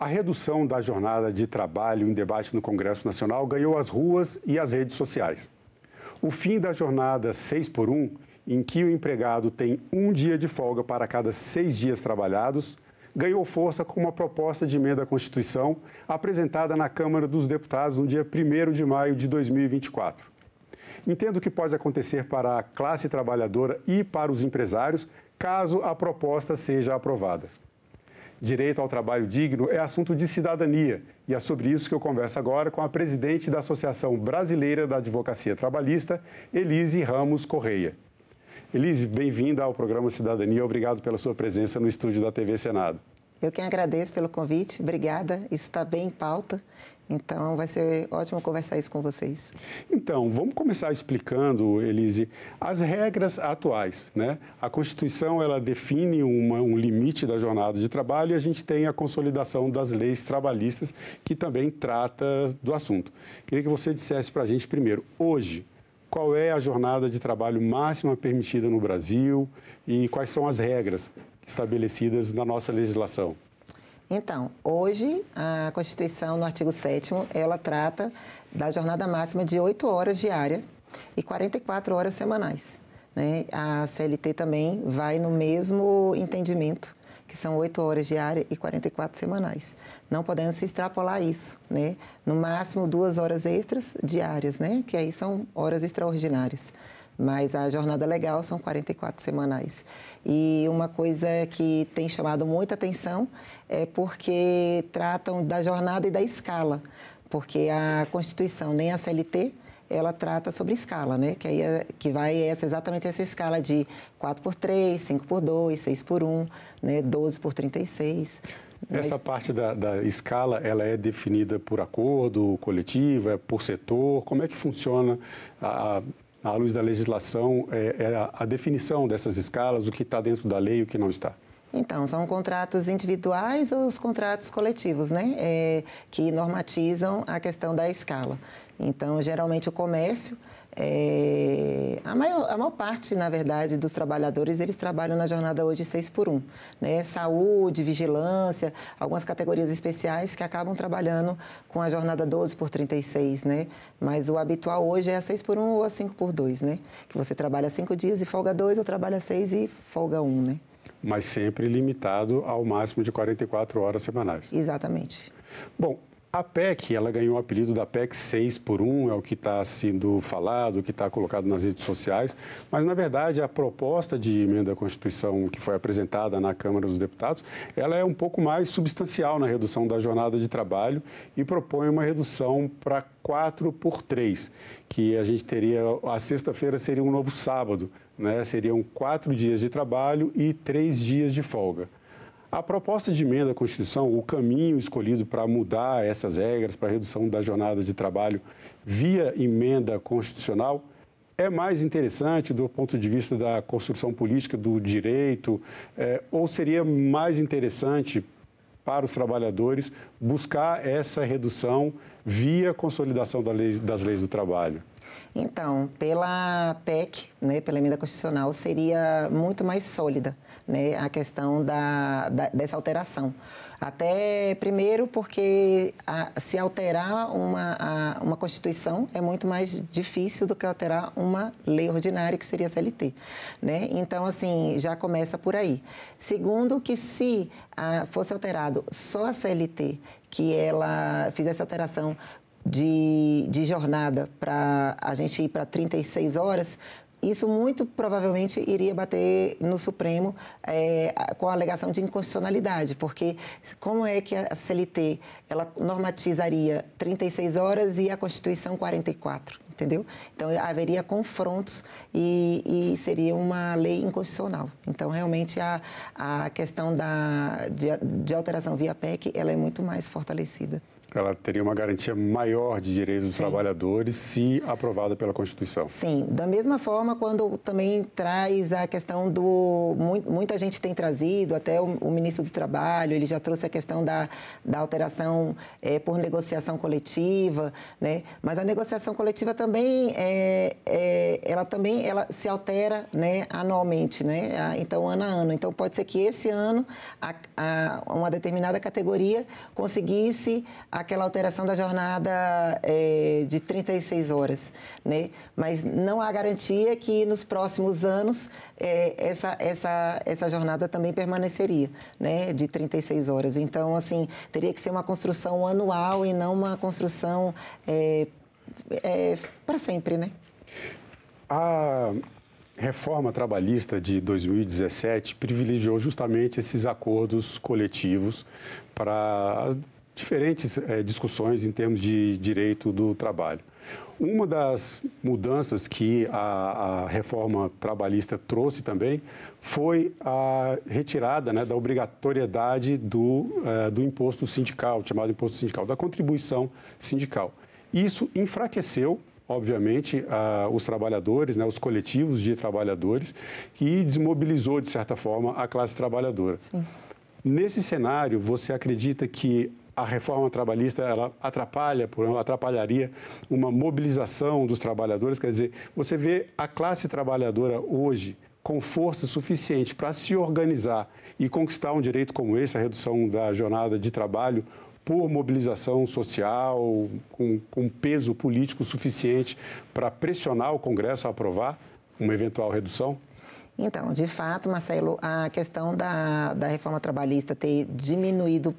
A redução da jornada de trabalho em debate no Congresso Nacional ganhou as ruas e as redes sociais. O fim da jornada 6 por 1, em que o empregado tem um dia de folga para cada seis dias trabalhados, ganhou força com uma proposta de emenda à Constituição apresentada na Câmara dos Deputados no dia 1 de maio de 2024. Entendo o que pode acontecer para a classe trabalhadora e para os empresários caso a proposta seja aprovada direito ao trabalho digno é assunto de cidadania. E é sobre isso que eu converso agora com a presidente da Associação Brasileira da Advocacia Trabalhista, Elise Ramos Correia. Elise, bem-vinda ao programa Cidadania. Obrigado pela sua presença no estúdio da TV Senado. Eu quem agradeço pelo convite. Obrigada. Isso está bem em pauta. Então, vai ser ótimo conversar isso com vocês. Então, vamos começar explicando, Elise, as regras atuais. Né? A Constituição ela define uma, um limite da jornada de trabalho e a gente tem a consolidação das leis trabalhistas, que também trata do assunto. Queria que você dissesse para a gente primeiro, hoje, qual é a jornada de trabalho máxima permitida no Brasil e quais são as regras estabelecidas na nossa legislação? Então, hoje, a Constituição, no artigo 7 ela trata da jornada máxima de 8 horas diária e 44 horas semanais. Né? A CLT também vai no mesmo entendimento, que são 8 horas diárias e 44 semanais. Não podemos se extrapolar isso, né? No máximo duas horas extras diárias, né? Que aí são horas extraordinárias mas a jornada legal são 44 semanais. E uma coisa que tem chamado muita atenção é porque tratam da jornada e da escala, porque a Constituição nem a CLT ela trata sobre escala, né? Que aí é, que vai essa exatamente essa escala de 4 por 3, 5 por 2, 6 por 1, né? 12 por 36. Mas... Essa parte da, da, escala, ela é definida por acordo coletivo, é por setor? Como é que funciona a, a à luz da legislação, é, é a, a definição dessas escalas, o que está dentro da lei e o que não está? Então, são contratos individuais ou os contratos coletivos, né? É, que normatizam a questão da escala. Então, geralmente o comércio é, a, maior, a maior parte, na verdade, dos trabalhadores, eles trabalham na jornada hoje 6 por 1. Né? Saúde, vigilância, algumas categorias especiais que acabam trabalhando com a jornada 12 por 36, né? Mas o habitual hoje é a 6 por 1 ou a 5 por 2, né? Que você trabalha 5 dias e folga 2 ou trabalha 6 e folga 1, né? Mas sempre limitado ao máximo de 44 horas semanais. Exatamente. Bom, a PEC, ela ganhou o apelido da PEC 6 por 1, é o que está sendo falado, o que está colocado nas redes sociais, mas, na verdade, a proposta de emenda à Constituição que foi apresentada na Câmara dos Deputados, ela é um pouco mais substancial na redução da jornada de trabalho e propõe uma redução para 4 por 3, que a gente teria, a sexta-feira seria um novo sábado, né? seriam quatro dias de trabalho e três dias de folga. A proposta de emenda à Constituição, o caminho escolhido para mudar essas regras, para redução da jornada de trabalho via emenda constitucional, é mais interessante do ponto de vista da construção política do direito, é, ou seria mais interessante para os trabalhadores buscar essa redução via consolidação da lei, das leis do trabalho? Então, pela PEC, né, pela emenda constitucional, seria muito mais sólida né, a questão da, da dessa alteração até primeiro porque a, se alterar uma, a, uma Constituição é muito mais difícil do que alterar uma lei ordinária, que seria a CLT. Né? Então, assim, já começa por aí. Segundo, que se a, fosse alterado só a CLT, que ela fizesse alteração de, de, jornada para a gente ir para 36 horas, isso muito provavelmente iria bater no Supremo é, com a alegação de inconstitucionalidade, porque como é que a CLT ela normatizaria 36 horas e a Constituição 44, entendeu? Então haveria confrontos e, e seria uma lei inconstitucional. Então realmente a, a questão da, de, de alteração via PEC ela é muito mais fortalecida ela teria uma garantia maior de direitos dos trabalhadores se aprovada pela Constituição. Sim, da mesma forma quando também traz a questão do muita gente tem trazido, até o, ministro do Trabalho, ele já trouxe a questão da, da alteração é, por negociação coletiva, né? Mas a negociação coletiva também é, é, ela também ela se altera, né, anualmente, né? Então ano a ano. Então pode ser que esse ano a, a, uma determinada categoria conseguisse aquela alteração da jornada é, de 36 horas, né? Mas não há garantia que nos próximos anos é, essa, essa, essa jornada também permaneceria, né? De 36 horas. Então, assim, teria que ser uma construção anual e não uma construção é, é para sempre, né? A reforma trabalhista de 2017 privilegiou justamente esses acordos coletivos para diferentes é, discussões em termos de direito do trabalho. Uma das mudanças que a, a reforma trabalhista trouxe também foi a retirada né, da obrigatoriedade do, eh, do imposto sindical, chamado imposto sindical, da contribuição sindical. Isso enfraqueceu obviamente, uh, os trabalhadores, né, os coletivos de trabalhadores, e desmobilizou, de certa forma, a classe trabalhadora. Sim. Nesse cenário, você acredita que a reforma trabalhista ela atrapalha, atrapalharia uma mobilização dos trabalhadores. Quer dizer, você vê a classe trabalhadora hoje com força suficiente para se organizar e conquistar um direito como esse, a redução da jornada de trabalho por mobilização social, com, com peso político suficiente para pressionar o Congresso a aprovar uma eventual redução? Então, de fato, Marcelo, a questão da, da reforma trabalhista ter diminuído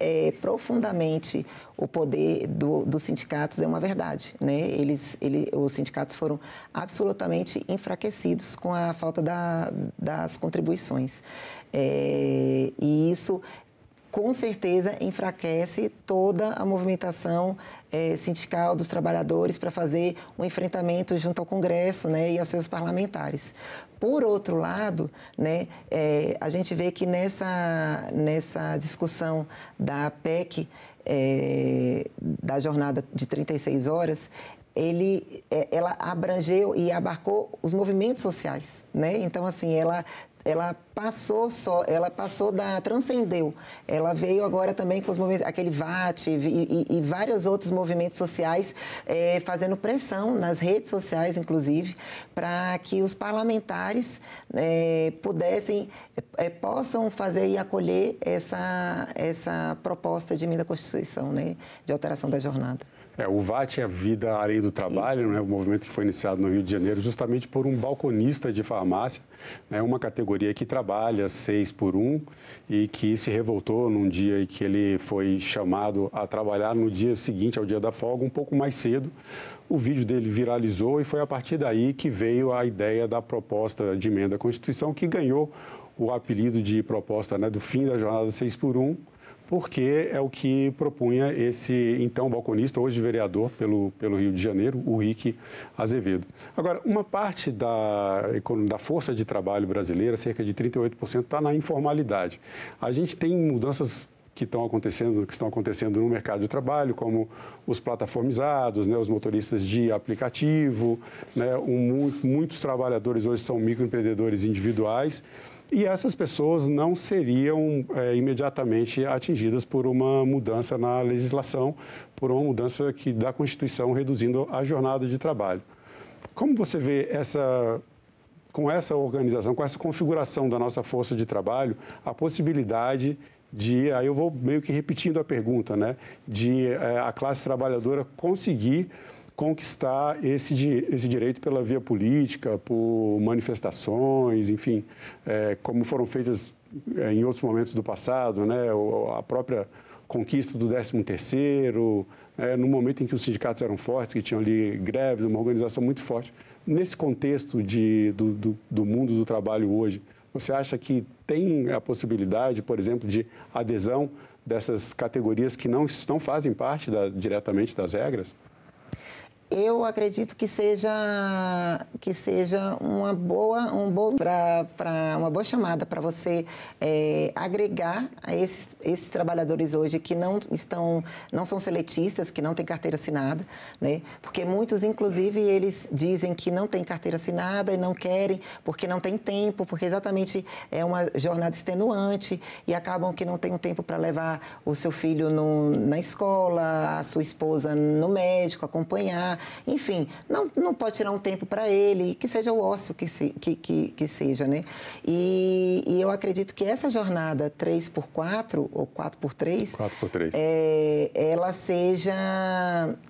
é, profundamente o poder do, dos sindicatos é uma verdade. Né? Eles, ele, os sindicatos foram absolutamente enfraquecidos com a falta da, das contribuições. É, e isso com certeza enfraquece toda a movimentação eh, sindical dos trabalhadores para fazer um enfrentamento junto ao Congresso né, e aos seus parlamentares. Por outro lado, né, eh, a gente vê que nessa, nessa discussão da PEC, eh, da jornada de 36 horas, ele, ela abrangeu e abarcou os movimentos sociais, né? Então, assim, ela, ela passou só, ela passou da, transcendeu. Ela veio agora também com os movimentos, aquele VAT e, e, e vários outros movimentos sociais é, fazendo pressão nas redes sociais, inclusive, para que os parlamentares é, pudessem, é, possam fazer e acolher essa, essa proposta de emenda à Constituição, né, de alteração da jornada. É, o VAT é a vida areia do trabalho, né, o movimento que foi iniciado no Rio de Janeiro justamente por um balconista de farmácia, né, uma categoria que trabalha trabalha seis por um e que se revoltou num dia em que ele foi chamado a trabalhar no dia seguinte ao dia da folga, um pouco mais cedo. O vídeo dele viralizou e foi a partir daí que veio a ideia da proposta de emenda à Constituição, que ganhou o apelido de proposta né, do fim da jornada seis por um porque é o que propunha esse então balconista, hoje vereador pelo, pelo Rio de Janeiro, o Rick Azevedo. Agora, uma parte da, da força de trabalho brasileira, cerca de 38%, está na informalidade. A gente tem mudanças que estão acontecendo, que estão acontecendo no mercado de trabalho, como os plataformizados, né, os motoristas de aplicativo, né, um, muitos trabalhadores hoje são microempreendedores individuais e essas pessoas não seriam é, imediatamente atingidas por uma mudança na legislação, por uma mudança que da Constituição reduzindo a jornada de trabalho. Como você vê essa com essa organização, com essa configuração da nossa força de trabalho, a possibilidade de, aí eu vou meio que repetindo a pergunta, né, de é, a classe trabalhadora conseguir conquistar esse, esse direito pela via política, por manifestações, enfim, é, como foram feitas eh, em outros momentos do passado, né, a própria conquista do 13 terceiro é, no momento em que os sindicatos eram fortes, que tinham ali greves, uma organização muito forte. Nesse contexto de, do, do, do mundo do trabalho hoje, você acha que tem a possibilidade, por exemplo, de adesão dessas categorias que não, não fazem parte da, diretamente das regras? Eu acredito que seja, que seja uma boa, um bom para uma boa chamada para você é, agregar a esses, esses trabalhadores hoje que não estão, não são seletistas, que não têm carteira assinada, né? Porque muitos, inclusive, eles dizem que não têm carteira assinada e não querem porque não tem tempo, porque exatamente é uma jornada extenuante e acabam que não tem um tempo para levar o seu filho no, na escola, a sua esposa no médico, acompanhar enfim, não, não pode tirar um tempo para ele, que seja o ócio que, se, que, que, que seja, né? E, e, eu acredito que essa jornada 3x4 ou 4x3, 4x3. É, ela seja,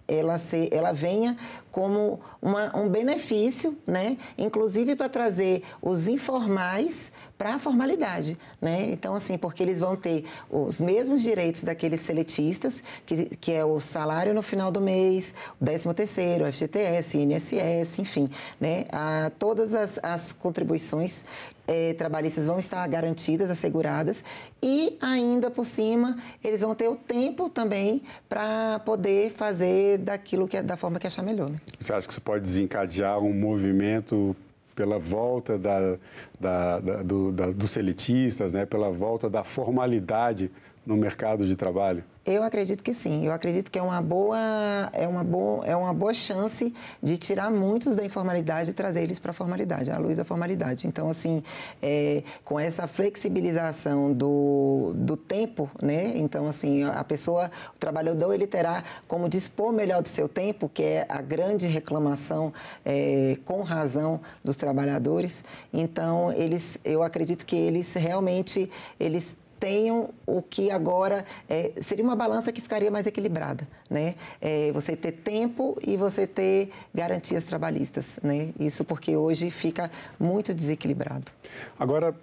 ela, se, ela venha como uma, um benefício, né? Inclusive para trazer os informais para a formalidade, né? Então, assim, porque eles vão ter os mesmos direitos daqueles seletistas, que, que é o salário no final do mês, o 13 Financeiro, FGTS, INSS, enfim, né? A, todas as, as contribuições é, trabalhistas vão estar garantidas, asseguradas, e ainda por cima eles vão ter o tempo também para poder fazer daquilo que é, da forma que achar melhor. Né? Você acha que isso pode desencadear um movimento pela volta da, da, da, do, dos seletistas, né? pela volta da formalidade no mercado de trabalho? Eu acredito que sim. Eu acredito que é uma boa, é uma boa, é uma boa chance de tirar muitos da informalidade e trazer eles para a formalidade, à luz da formalidade. Então, assim, é, com essa flexibilização do, do tempo, né? Então, assim, a pessoa, o trabalhador, ele terá como dispor melhor do seu tempo, que é a grande reclamação é, com razão dos trabalhadores. Então, eles, eu acredito que eles realmente, eles tenham o que agora é, seria uma balança que ficaria mais equilibrada, né? É, você ter tempo e você ter garantias trabalhistas, né? Isso porque hoje fica muito desequilibrado. Agora,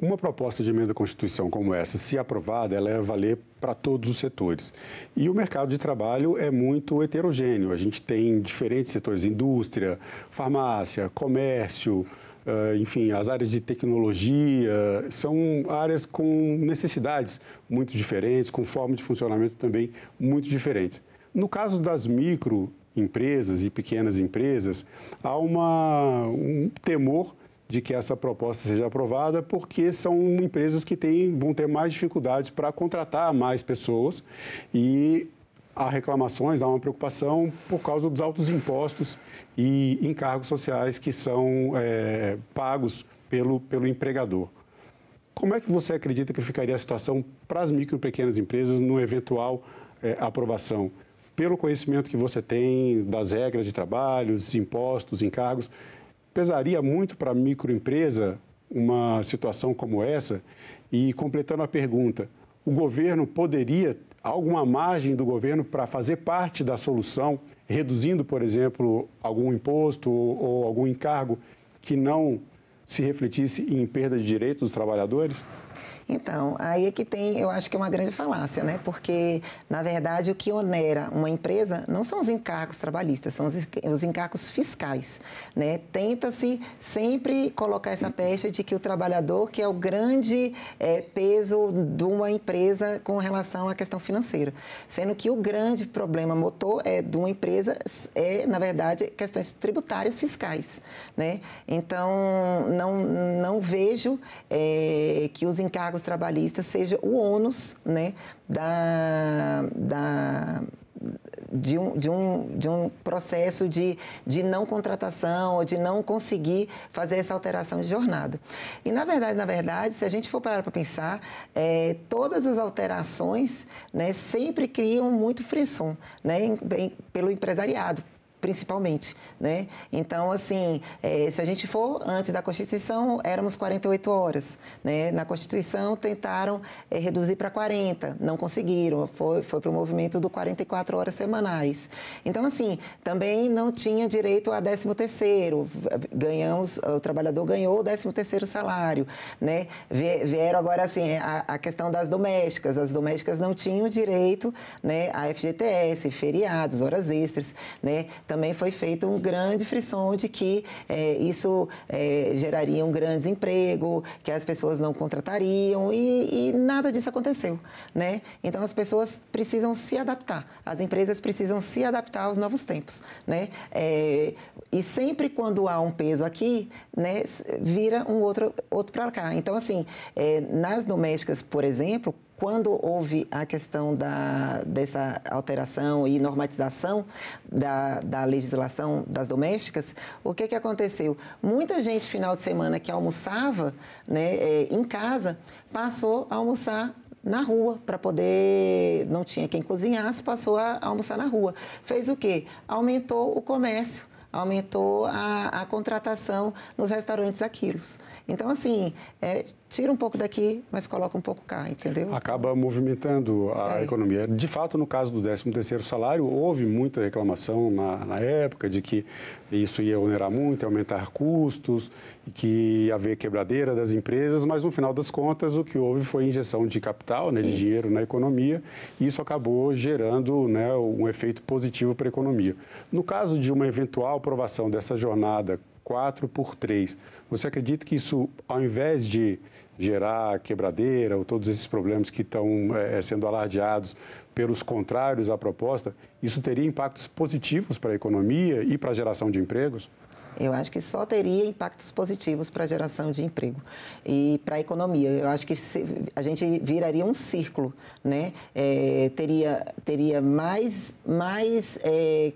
uma proposta de emenda à Constituição como essa, se aprovada, ela é valer para todos os setores. E o mercado de trabalho é muito heterogêneo. A gente tem diferentes setores: indústria, farmácia, comércio, ah, enfim, as áreas de tecnologia, são áreas com necessidades muito diferentes, com forma de funcionamento também muito diferentes. No caso das microempresas e pequenas empresas, há uma, um temor de que essa proposta seja aprovada, porque são empresas que têm, vão ter mais dificuldades para contratar mais pessoas e há reclamações, há uma preocupação por causa dos altos impostos e encargos sociais que são é, pagos pelo, pelo empregador. Como é que você acredita que ficaria a situação para as micro e pequenas empresas no eventual é, aprovação? Pelo conhecimento que você tem das regras de trabalho, dos impostos, encargos, pesaria muito para a microempresa uma situação como essa? E completando a pergunta, o governo poderia alguma margem do governo para fazer parte da solução, reduzindo, por exemplo, algum imposto ou, ou algum encargo que não se refletisse em perda de direitos dos trabalhadores? Então, aí é que tem, eu acho que é uma grande falácia, né? Porque, na verdade, o que onera uma empresa não são os encargos trabalhistas, são os encargos fiscais, né? Tenta-se sempre colocar essa pecha de que o trabalhador que é o grande é, peso de uma empresa com relação à questão financeira, sendo que o grande problema motor é de uma empresa é, na verdade, questões tributárias fiscais, né? Então, não, não vejo é, que os encargos trabalhistas seja o ônus né, da, da, de, um, de, um, de um processo de, de não contratação ou de não conseguir fazer essa alteração de jornada. E, na verdade, na verdade, se a gente for parar para pensar, é, todas as alterações né, sempre criam muito frisson né, em, em, pelo empresariado, principalmente, né? Então, assim, é, se a gente for antes da Constituição, éramos 48 horas, né? Na Constituição tentaram é, reduzir para 40, não conseguiram, foi, foi para o movimento do 44 horas semanais. Então, assim, também não tinha direito a 13 terceiro, ganhamos, o trabalhador ganhou o 13 terceiro salário, né? Vieram agora, assim, é, a, a questão das domésticas, as domésticas não tinham direito, né, a FGTS, feriados, horas extras, né? também foi feito um grande frisson de que é, isso é, geraria um grande emprego, que as pessoas não contratariam e, e, nada disso aconteceu, né? Então as pessoas precisam se adaptar, as empresas precisam se adaptar aos novos tempos, né? É, e sempre quando há um peso aqui, né, vira um outro outro para cá. Então assim, é, nas domésticas, por exemplo, quando houve a questão da, dessa alteração e normatização da, da legislação das domésticas, o que, que aconteceu? Muita gente, final de semana, que almoçava né, é, em casa, passou a almoçar na rua para poder não tinha quem cozinhasse, passou a almoçar na rua. Fez o quê? Aumentou o comércio aumentou a, a contratação nos restaurantes aquilos Então, assim, é, tira um pouco daqui, mas coloca um pouco cá, entendeu? Acaba movimentando a é. economia. De fato, no caso do 13º salário, houve muita reclamação na, na época de que isso ia onerar muito, ia aumentar custos, que ia haver quebradeira das empresas, mas no final das contas o que houve foi injeção de capital, né, de isso. dinheiro na economia, e isso acabou gerando né, um efeito positivo para a economia. No caso de uma eventual aprovação dessa jornada 4 por 3, você acredita que isso, ao invés de gerar quebradeira ou todos esses problemas que estão é, sendo alardeados pelos contrários à proposta, isso teria impactos positivos para a economia e para a geração de empregos? Eu acho que só teria impactos positivos para a geração de emprego e para a economia. Eu acho que a gente viraria um círculo, né? É, teria, teria mais, mais é,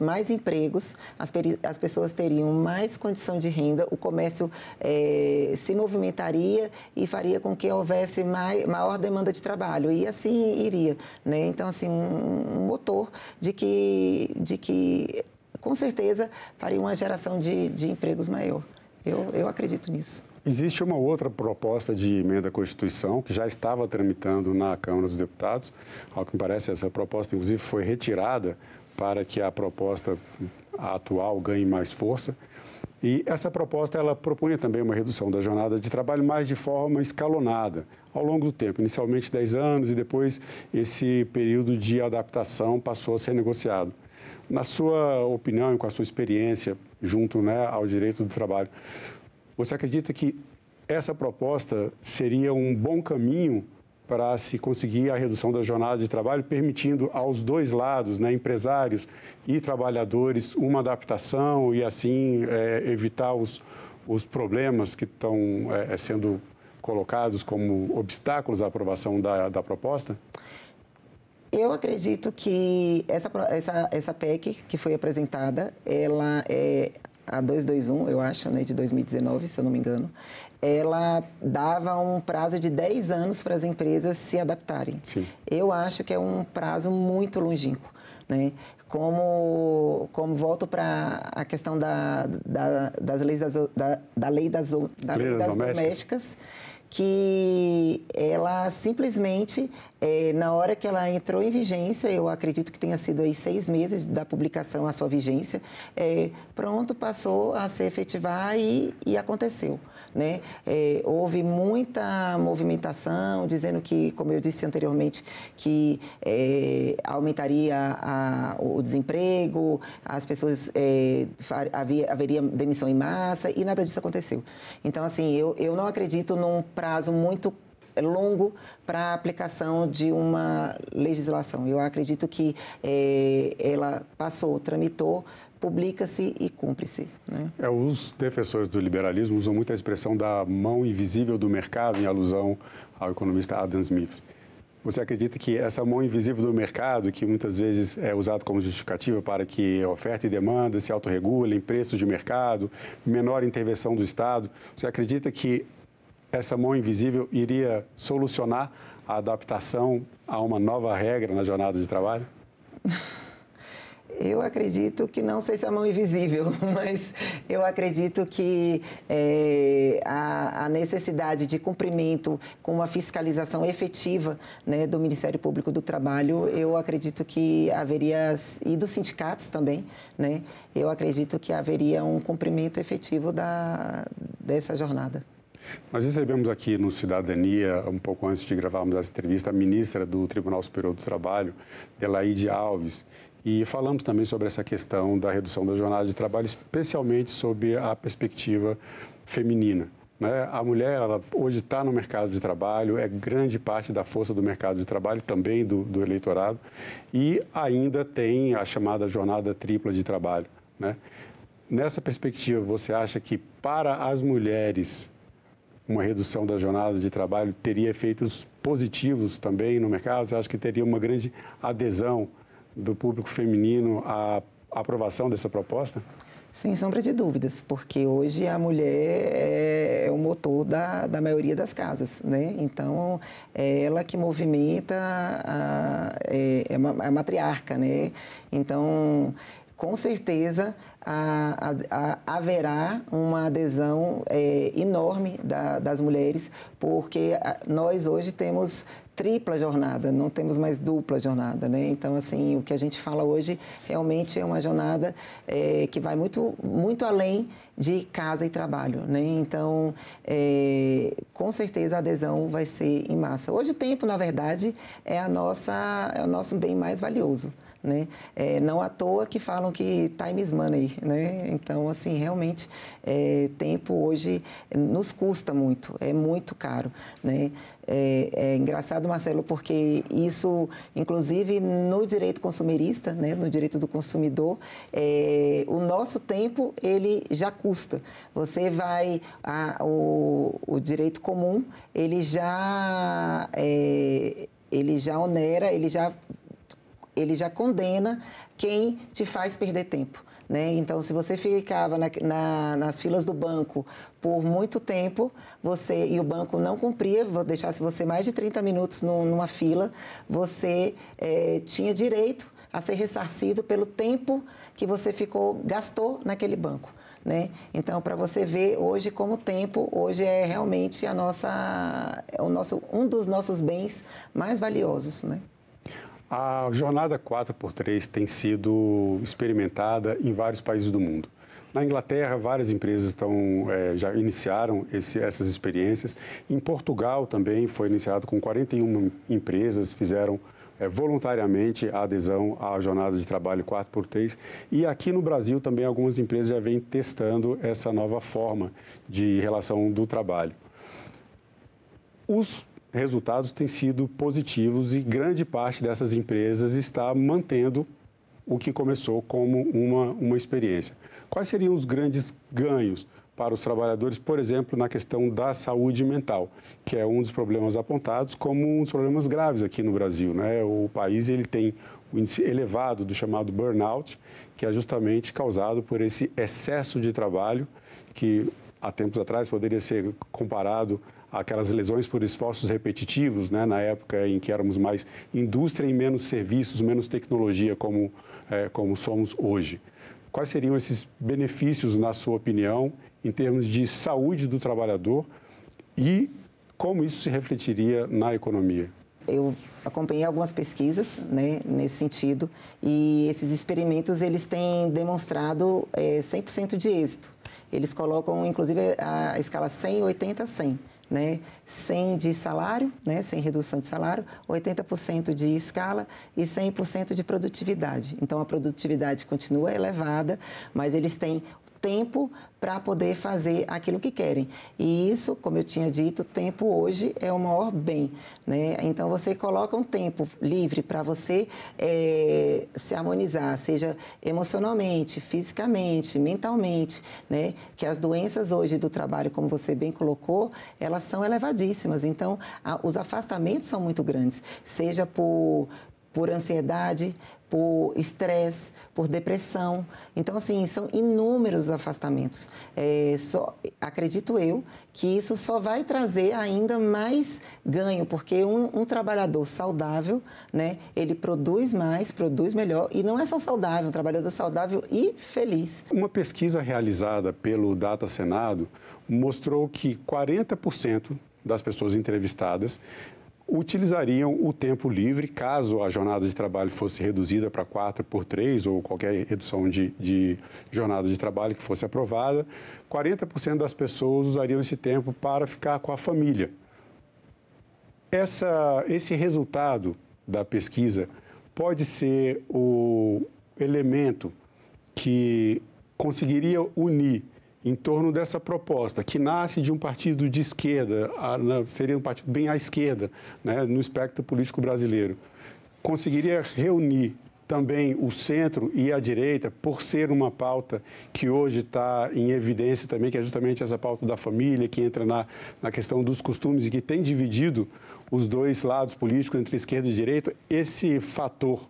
mais empregos, as, as pessoas teriam mais condição de renda, o comércio é, se movimentaria e faria com que houvesse mai, maior demanda de trabalho e assim iria, né? Então assim um, um motor de que de que com certeza faria uma geração de, de empregos maior. Eu, eu acredito nisso. Existe uma outra proposta de emenda à Constituição que já estava tramitando na Câmara dos Deputados. Ao que me parece, essa proposta, inclusive, foi retirada para que a proposta atual ganhe mais força. E essa proposta ela propunha também uma redução da jornada de trabalho, mas de forma escalonada, ao longo do tempo, inicialmente 10 anos e depois esse período de adaptação passou a ser negociado. Na sua opinião e com a sua experiência junto né, ao direito do trabalho, você acredita que essa proposta seria um bom caminho para se conseguir a redução da jornada de trabalho, permitindo aos dois lados, né, empresários e trabalhadores, uma adaptação e assim é, evitar os, os problemas que estão é, é, sendo colocados como obstáculos à aprovação da, da proposta? Eu acredito que essa, essa, essa PEC que foi apresentada, ela é a 221, eu acho, né, de 2019, se eu não me engano, ela dava um prazo de 10 anos para as empresas se adaptarem. Sim. Eu acho que é um prazo muito longínquo. Né? Como, como volto para a questão da, da, das leis das, da, da lei das, da lei das, das domésticas, domésticas que ela simplesmente, é, na hora que ela entrou em vigência, eu acredito que tenha sido aí seis meses da publicação à sua vigência, é, pronto, passou a se efetivar e, e aconteceu. Né? É, houve muita movimentação, dizendo que, como eu disse anteriormente, que aumentaria a, o desemprego, as pessoas, havia, haveria demissão em massa e nada disso aconteceu. Então, assim, eu, eu não acredito num prazo prazo muito é, longo para a aplicação de uma legislação. Eu acredito que é, ela passou, tramitou, publica-se e cumpre-se. Né? É, os defensores do liberalismo usam muito a expressão da mão invisível do mercado, em alusão ao economista Adam Smith. Você acredita que essa mão invisível do mercado, que muitas vezes é usado como justificativa para que oferta e demanda se autorregulem, preços de mercado, menor intervenção do Estado, você acredita que essa mão invisível iria solucionar a adaptação a uma nova regra na jornada de trabalho? Eu acredito que não sei se é a mão invisível, mas eu acredito que é, a, a, necessidade de cumprimento com uma fiscalização efetiva né, do Ministério Público do Trabalho, eu acredito que haveria, e dos sindicatos também, né, eu acredito que haveria um cumprimento efetivo da, dessa jornada. Nós recebemos aqui no Cidadania, um pouco antes de gravarmos essa entrevista, a ministra do Tribunal Superior do Trabalho, Delaide Alves, e falamos também sobre essa questão da redução da jornada de trabalho, especialmente sobre a perspectiva feminina. Né? A mulher ela hoje está no mercado de trabalho, é grande parte da força do mercado de trabalho, também do, do eleitorado, e ainda tem a chamada jornada tripla de trabalho. Né? Nessa perspectiva, você acha que para as mulheres uma redução da jornada de trabalho teria efeitos positivos também no mercado? Você acha que teria uma grande adesão do público feminino à aprovação dessa proposta? Sem sombra de dúvidas, porque hoje a mulher é o motor da, da maioria das casas, né? Então, é ela que movimenta, a, é, é, é a matriarca, né? Então, com certeza, a, a, a, haverá uma adesão é, enorme da, das mulheres, porque nós hoje temos tripla jornada, não temos mais dupla jornada, né? Então, assim, o que a gente fala hoje realmente é uma jornada é, que vai muito, muito além de casa e trabalho, né? Então, é, com certeza a adesão vai ser em massa. Hoje o tempo, na verdade, é, a nossa, é o nosso bem mais valioso. Né? É, não à toa que falam que time is money, né? Então, assim, realmente, é, tempo hoje nos custa muito, é muito caro, né? É, é, engraçado, Marcelo, porque isso, inclusive, no direito consumerista, né, no direito do consumidor, é, o nosso tempo, ele já custa. Você vai, a, o, o, direito comum, ele já, é, ele já onera, ele já ele já condena quem te faz perder tempo. Né? Então, se você ficava na, na, nas filas do banco por muito tempo, você e o banco não cumpria, deixasse você mais de 30 minutos no, numa fila, você é, tinha direito a ser ressarcido pelo tempo que você ficou gastou naquele banco. Né? Então, para você ver hoje como o tempo hoje é realmente a nossa, é o nosso, um dos nossos bens mais valiosos. Né? A jornada 4x3 tem sido experimentada em vários países do mundo. Na Inglaterra, várias empresas estão, é, já iniciaram esse, essas experiências. Em Portugal também foi iniciado com 41 empresas, fizeram é, voluntariamente a adesão à jornada de trabalho 4x3. E aqui no Brasil também algumas empresas já vêm testando essa nova forma de relação do trabalho. Os resultados têm sido positivos e grande parte dessas empresas está mantendo o que começou como uma, uma experiência. Quais seriam os grandes ganhos para os trabalhadores, por exemplo, na questão da saúde mental, que é um dos problemas apontados como um dos problemas graves aqui no Brasil. Né? O país ele tem o índice elevado do chamado burnout, que é justamente causado por esse excesso de trabalho que há tempos atrás poderia ser comparado aquelas lesões por esforços repetitivos, né, na época em que éramos mais indústria e menos serviços, menos tecnologia como, é, como somos hoje. Quais seriam esses benefícios, na sua opinião, em termos de saúde do trabalhador e como isso se refletiria na economia? eu acompanhei algumas pesquisas né, nesse sentido e esses experimentos eles têm demonstrado é, 100% de êxito. Eles colocam, inclusive, a escala 100, 80, 100 né? 100 de salário, né? Sem redução de salário, 80% de escala e 100% de produtividade. Então a produtividade continua elevada, mas eles têm tempo para poder fazer aquilo que querem. E isso, como eu tinha dito, tempo hoje é o maior bem. Né? Então, você coloca um tempo livre para você é, se harmonizar, seja emocionalmente, fisicamente, mentalmente, né? que as doenças hoje do trabalho, como você bem colocou, elas são elevadíssimas. Então, a, os afastamentos são muito grandes, seja por, por ansiedade, por estresse, por depressão. Então, assim, são inúmeros afastamentos. É, só, acredito eu que isso só vai trazer ainda mais ganho, porque um, um, trabalhador saudável, né, ele produz mais, produz melhor, e não é só saudável, um trabalhador saudável e feliz. Uma pesquisa realizada pelo Data Senado mostrou que 40% das pessoas entrevistadas utilizariam o tempo livre, caso a jornada de trabalho fosse reduzida para quatro por três ou qualquer redução de, de jornada de trabalho que fosse aprovada, 40% das pessoas usariam esse tempo para ficar com a família. Essa, esse resultado da pesquisa pode ser o elemento que conseguiria unir em torno dessa proposta, que nasce de um partido de esquerda, né, seria um partido bem à esquerda, né, no espectro político brasileiro, conseguiria reunir também o centro e a direita, por ser uma pauta que hoje está em evidência também, que é justamente essa pauta da família, que entra na, na questão dos costumes e que tem dividido os dois lados políticos, entre esquerda e direita, esse fator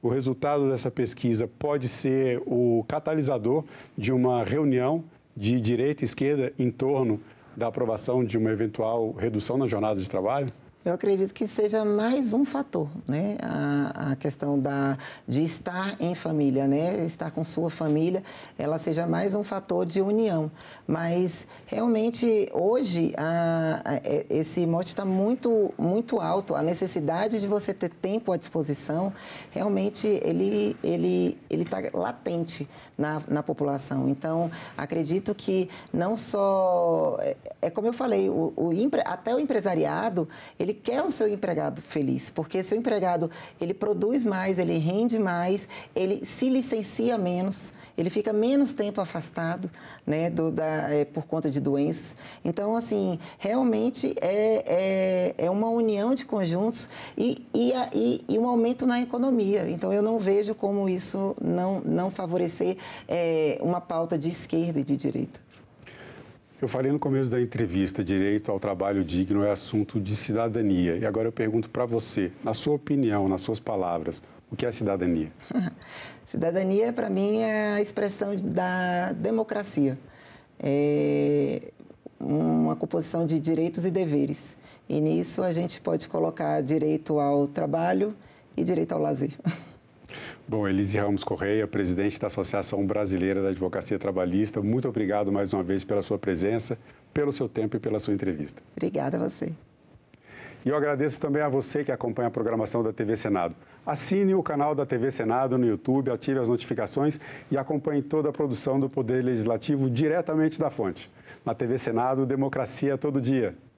o resultado dessa pesquisa pode ser o catalisador de uma reunião de direita e esquerda em torno da aprovação de uma eventual redução na jornada de trabalho? Eu acredito que seja mais um fator, né? A, a, questão da, de estar em família, né? Estar com sua família, ela seja mais um fator de união. Mas realmente hoje a, a, é, esse mote está muito, muito alto. A necessidade de você ter tempo à disposição, realmente ele ele ele está latente na, na população. Então acredito que não só é, é como eu falei, o, o até o empresariado ele ele quer o seu empregado feliz, porque seu empregado ele produz mais, ele rende mais, ele se licencia menos, ele fica menos tempo afastado, né, do, da, é, por conta de doenças. Então, assim, realmente é, é, é uma união de conjuntos e, e, e, e um aumento na economia. Então, eu não vejo como isso não, não favorecer é, uma pauta de esquerda e de direita. Eu falei no começo da entrevista, direito ao trabalho digno é assunto de cidadania. E agora eu pergunto para você, na sua opinião, nas suas palavras, o que é cidadania? cidadania, para mim, é a expressão da democracia. É uma composição de direitos e deveres. E nisso a gente pode colocar direito ao trabalho e direito ao lazer. Bom, Elise Ramos Correia, presidente da Associação Brasileira da Advocacia Trabalhista, muito obrigado mais uma vez pela sua presença, pelo seu tempo e pela sua entrevista. Obrigada a você. E eu agradeço também a você que acompanha a programação da TV Senado. Assine o canal da TV Senado no YouTube, ative as notificações e acompanhe toda a produção do Poder Legislativo diretamente da fonte. Na TV Senado, democracia todo dia.